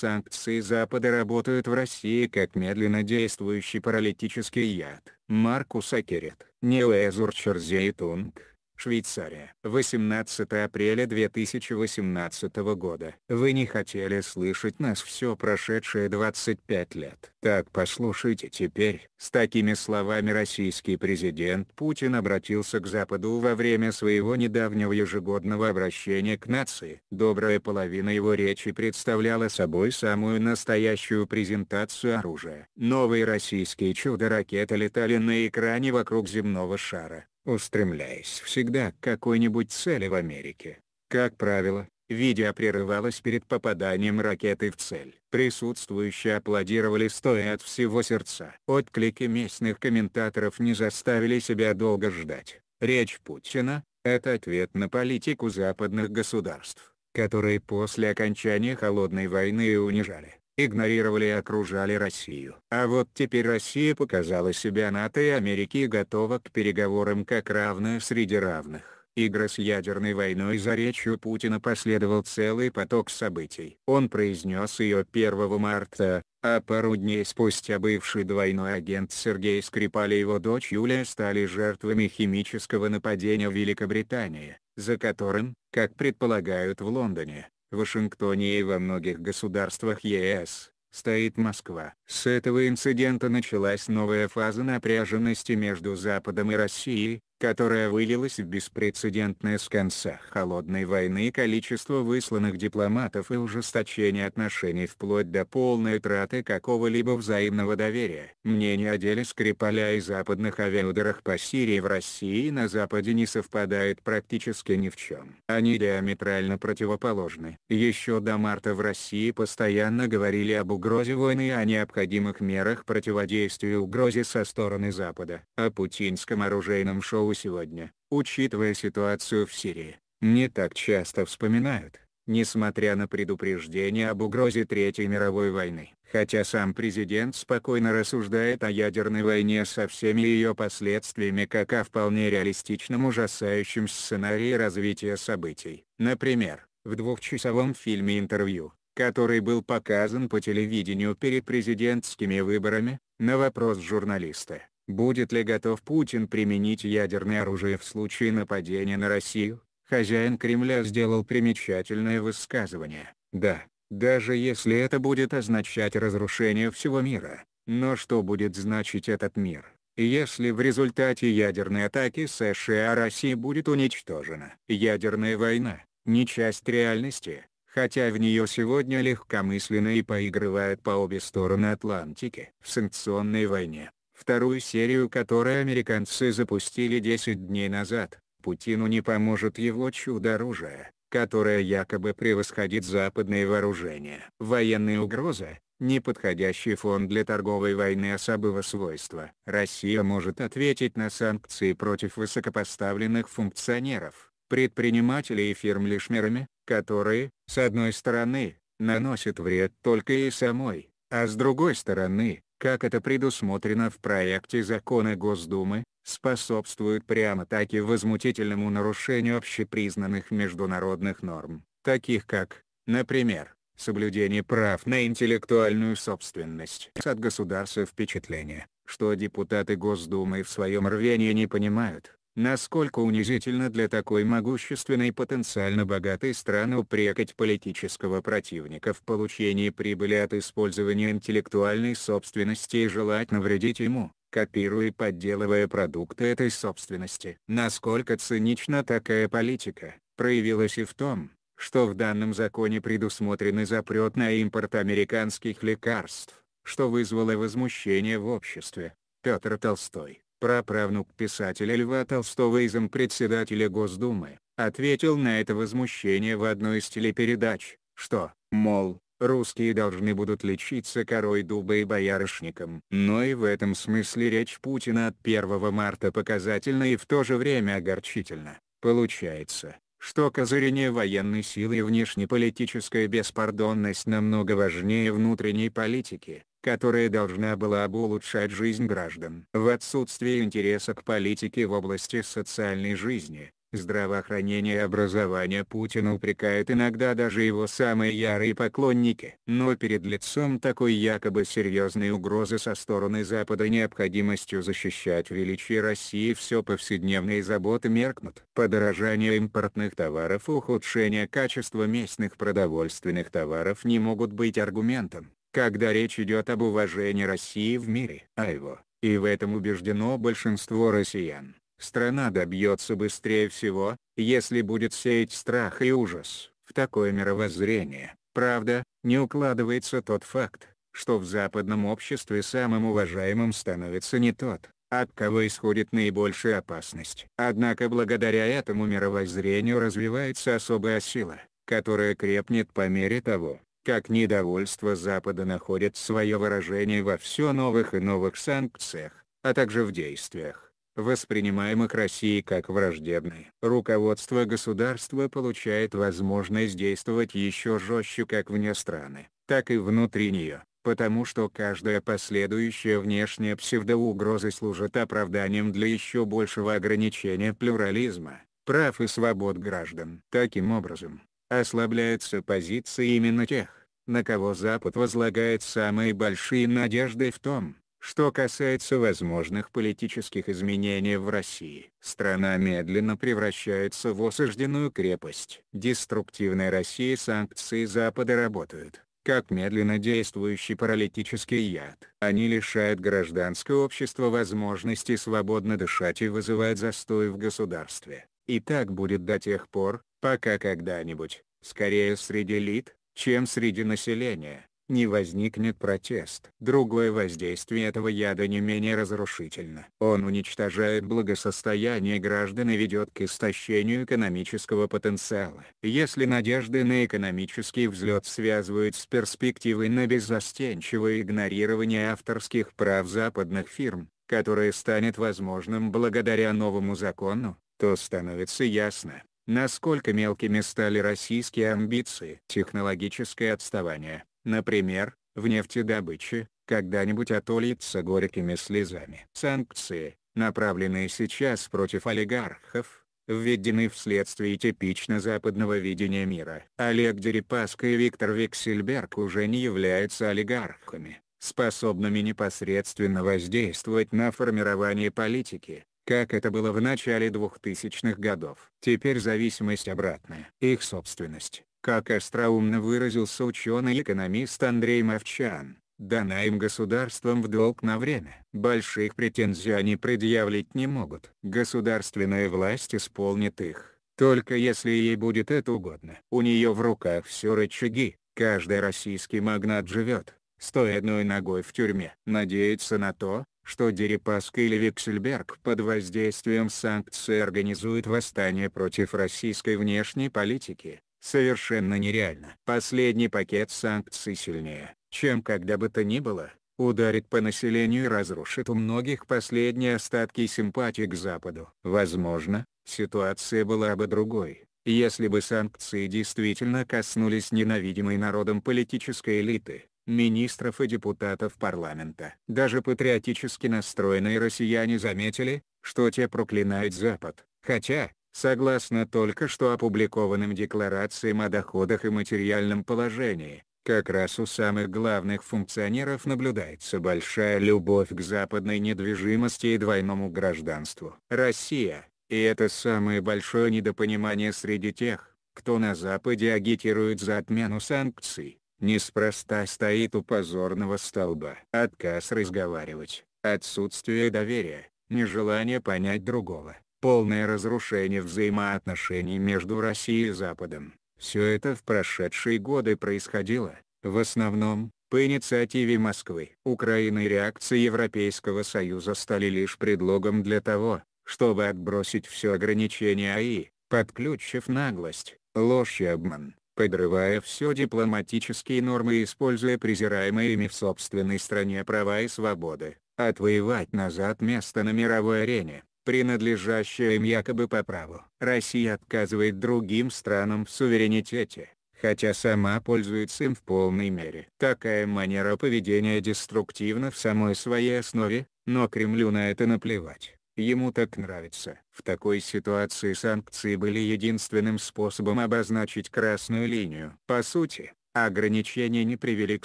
санкции Запада работают в России как медленно действующий паралитический яд. Маркус Акерет, Неуэзур Черзейтунг, Швейцария. 18 апреля 2018 года. Вы не хотели слышать нас все прошедшие 25 лет. Так послушайте теперь. С такими словами российский президент Путин обратился к Западу во время своего недавнего ежегодного обращения к нации. Добрая половина его речи представляла собой самую настоящую презентацию оружия. Новые российские чудо-ракеты летали на экране вокруг земного шара устремляясь всегда к какой-нибудь цели в Америке. Как правило, видео прерывалось перед попаданием ракеты в цель. Присутствующие аплодировали стоя от всего сердца. Отклики местных комментаторов не заставили себя долго ждать. Речь Путина – это ответ на политику западных государств, которые после окончания Холодной войны унижали игнорировали и окружали Россию. А вот теперь Россия показала себя НАТО и Америке и готова к переговорам как равная среди равных. Игры с ядерной войной за речью Путина последовал целый поток событий. Он произнес ее 1 марта, а пару дней спустя бывший двойной агент Сергей Скрипаль и его дочь Юлия стали жертвами химического нападения в Великобритании, за которым, как предполагают в Лондоне, в Вашингтоне и во многих государствах ЕС, стоит Москва. С этого инцидента началась новая фаза напряженности между Западом и Россией, которая вылилась в беспрецедентное с конца холодной войны количество высланных дипломатов и ужесточение отношений вплоть до полной траты какого-либо взаимного доверия. Мнение о деле Скрипаля и западных авиаударах по Сирии в России и на Западе не совпадает практически ни в чем. Они диаметрально противоположны. Еще до марта в России постоянно говорили об угрозе войны и о необходимых мерах противодействия угрозе со стороны Запада. О путинском оружейном шоу его сегодня, учитывая ситуацию в Сирии, не так часто вспоминают, несмотря на предупреждение об угрозе Третьей мировой войны. Хотя сам президент спокойно рассуждает о ядерной войне со всеми ее последствиями как о вполне реалистичном ужасающем сценарии развития событий. Например, в двухчасовом фильме «Интервью», который был показан по телевидению перед президентскими выборами, на вопрос журналиста Будет ли готов Путин применить ядерное оружие в случае нападения на Россию? Хозяин Кремля сделал примечательное высказывание. Да, даже если это будет означать разрушение всего мира. Но что будет значить этот мир, если в результате ядерной атаки США Россия будет уничтожена? Ядерная война – не часть реальности, хотя в нее сегодня легкомысленно и поигрывают по обе стороны Атлантики. В санкционной войне вторую серию которой американцы запустили 10 дней назад, Путину ну не поможет его чудо-оружие, которое якобы превосходит западные вооружения. Военные угрозы, неподходящий фон для торговой войны особого свойства. Россия может ответить на санкции против высокопоставленных функционеров, предпринимателей и фирм лишь мерами, которые, с одной стороны, наносят вред только и самой, а с другой стороны, как это предусмотрено в проекте закона Госдумы, способствует прямо-таки возмутительному нарушению общепризнанных международных норм, таких как, например, соблюдение прав на интеллектуальную собственность. От государства впечатление, что депутаты Госдумы в своем рвении не понимают, Насколько унизительно для такой могущественной и потенциально богатой страны упрекать политического противника в получении прибыли от использования интеллектуальной собственности и желать навредить ему, копируя и подделывая продукты этой собственности. Насколько цинична такая политика, проявилась и в том, что в данном законе предусмотрены запрет на импорт американских лекарств, что вызвало возмущение в обществе. Петр Толстой праправнук писателя Льва Толстого и зам-председателя Госдумы, ответил на это возмущение в одной из телепередач, что, мол, русские должны будут лечиться корой дуба и боярышником. Но и в этом смысле речь Путина от 1 марта показательна и в то же время огорчительна. Получается, что козырение военной силы и внешнеполитическая беспардонность намного важнее внутренней политики которая должна была бы улучшать жизнь граждан. В отсутствие интереса к политике в области социальной жизни, здравоохранения и образования Путин упрекает иногда даже его самые ярые поклонники. Но перед лицом такой якобы серьезной угрозы со стороны Запада необходимостью защищать величие России все повседневные заботы меркнут. Подорожание импортных товаров и ухудшение качества местных продовольственных товаров не могут быть аргументом когда речь идет об уважении России в мире. А его, и в этом убеждено большинство россиян, страна добьется быстрее всего, если будет сеять страх и ужас. В такое мировоззрение, правда, не укладывается тот факт, что в западном обществе самым уважаемым становится не тот, от кого исходит наибольшая опасность. Однако благодаря этому мировоззрению развивается особая сила, которая крепнет по мере того, как недовольство Запада находит свое выражение во все новых и новых санкциях, а также в действиях, воспринимаемых Россией как враждебные. Руководство государства получает возможность действовать еще жестче как вне страны, так и внутри нее, потому что каждая последующая внешняя псевдоугроза служит оправданием для еще большего ограничения плюрализма, прав и свобод граждан. Таким образом, ослабляются позиции именно тех, на кого Запад возлагает самые большие надежды в том, что касается возможных политических изменений в России. Страна медленно превращается в осажденную крепость. Деструктивной России санкции Запада работают, как медленно действующий паралитический яд. Они лишают гражданское общество возможности свободно дышать и вызывают застой в государстве. И так будет до тех пор, пока когда-нибудь, скорее среди элит, чем среди населения, не возникнет протест. Другое воздействие этого яда не менее разрушительно. Он уничтожает благосостояние граждан и ведет к истощению экономического потенциала. Если надежды на экономический взлет связывают с перспективой на беззастенчивое игнорирование авторских прав западных фирм, которое станет возможным благодаря новому закону, то становится ясно, насколько мелкими стали российские амбиции. Технологическое отставание, например, в нефтедобыче, когда-нибудь отольется горькими слезами. Санкции, направленные сейчас против олигархов, введены вследствие типично западного видения мира. Олег Дерипаска и Виктор Виксельберг уже не являются олигархами, способными непосредственно воздействовать на формирование политики как это было в начале 2000-х годов. Теперь зависимость обратная. Их собственность, как остроумно выразился ученый-экономист Андрей Мовчан, дана им государством в долг на время. Больших претензий они предъявлять не могут. Государственная власть исполнит их, только если ей будет это угодно. У нее в руках все рычаги, каждый российский магнат живет, стоя одной ногой в тюрьме. Надеяться на то, что Дерипаска или Виксельберг под воздействием санкций организуют восстание против российской внешней политики, совершенно нереально. Последний пакет санкций сильнее, чем когда бы то ни было, ударит по населению и разрушит у многих последние остатки симпатии к Западу. Возможно, ситуация была бы другой, если бы санкции действительно коснулись ненавидимой народом политической элиты министров и депутатов парламента. Даже патриотически настроенные россияне заметили, что те проклинают Запад, хотя, согласно только что опубликованным декларациям о доходах и материальном положении, как раз у самых главных функционеров наблюдается большая любовь к западной недвижимости и двойному гражданству. Россия, и это самое большое недопонимание среди тех, кто на Западе агитирует за отмену санкций, неспроста стоит у позорного столба. Отказ разговаривать, отсутствие доверия, нежелание понять другого, полное разрушение взаимоотношений между Россией и Западом. Все это в прошедшие годы происходило, в основном, по инициативе Москвы. Украина и реакция Европейского Союза стали лишь предлогом для того, чтобы отбросить все ограничения АИ, подключив наглость, ложь и обман подрывая все дипломатические нормы и используя презираемые ими в собственной стране права и свободы, отвоевать назад место на мировой арене, принадлежащее им якобы по праву. Россия отказывает другим странам в суверенитете, хотя сама пользуется им в полной мере. Такая манера поведения деструктивна в самой своей основе, но Кремлю на это наплевать. Ему так нравится. В такой ситуации санкции были единственным способом обозначить красную линию. По сути, ограничения не привели к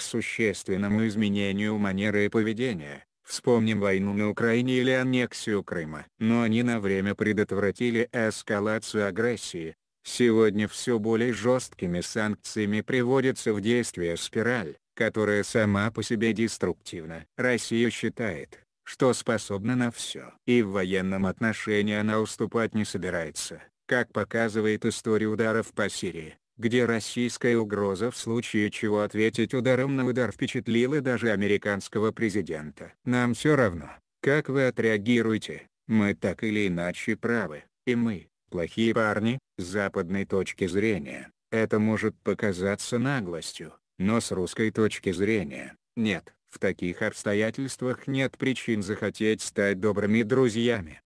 существенному изменению манеры поведения. Вспомним войну на Украине или аннексию Крыма. Но они на время предотвратили эскалацию агрессии. Сегодня все более жесткими санкциями приводится в действие спираль, которая сама по себе деструктивна. Россия считает, что способна на все. И в военном отношении она уступать не собирается, как показывает история ударов по Сирии, где российская угроза в случае чего ответить ударом на удар впечатлила даже американского президента. Нам все равно, как вы отреагируете, мы так или иначе правы, и мы, плохие парни, с западной точки зрения, это может показаться наглостью, но с русской точки зрения, нет. В таких обстоятельствах нет причин захотеть стать добрыми друзьями.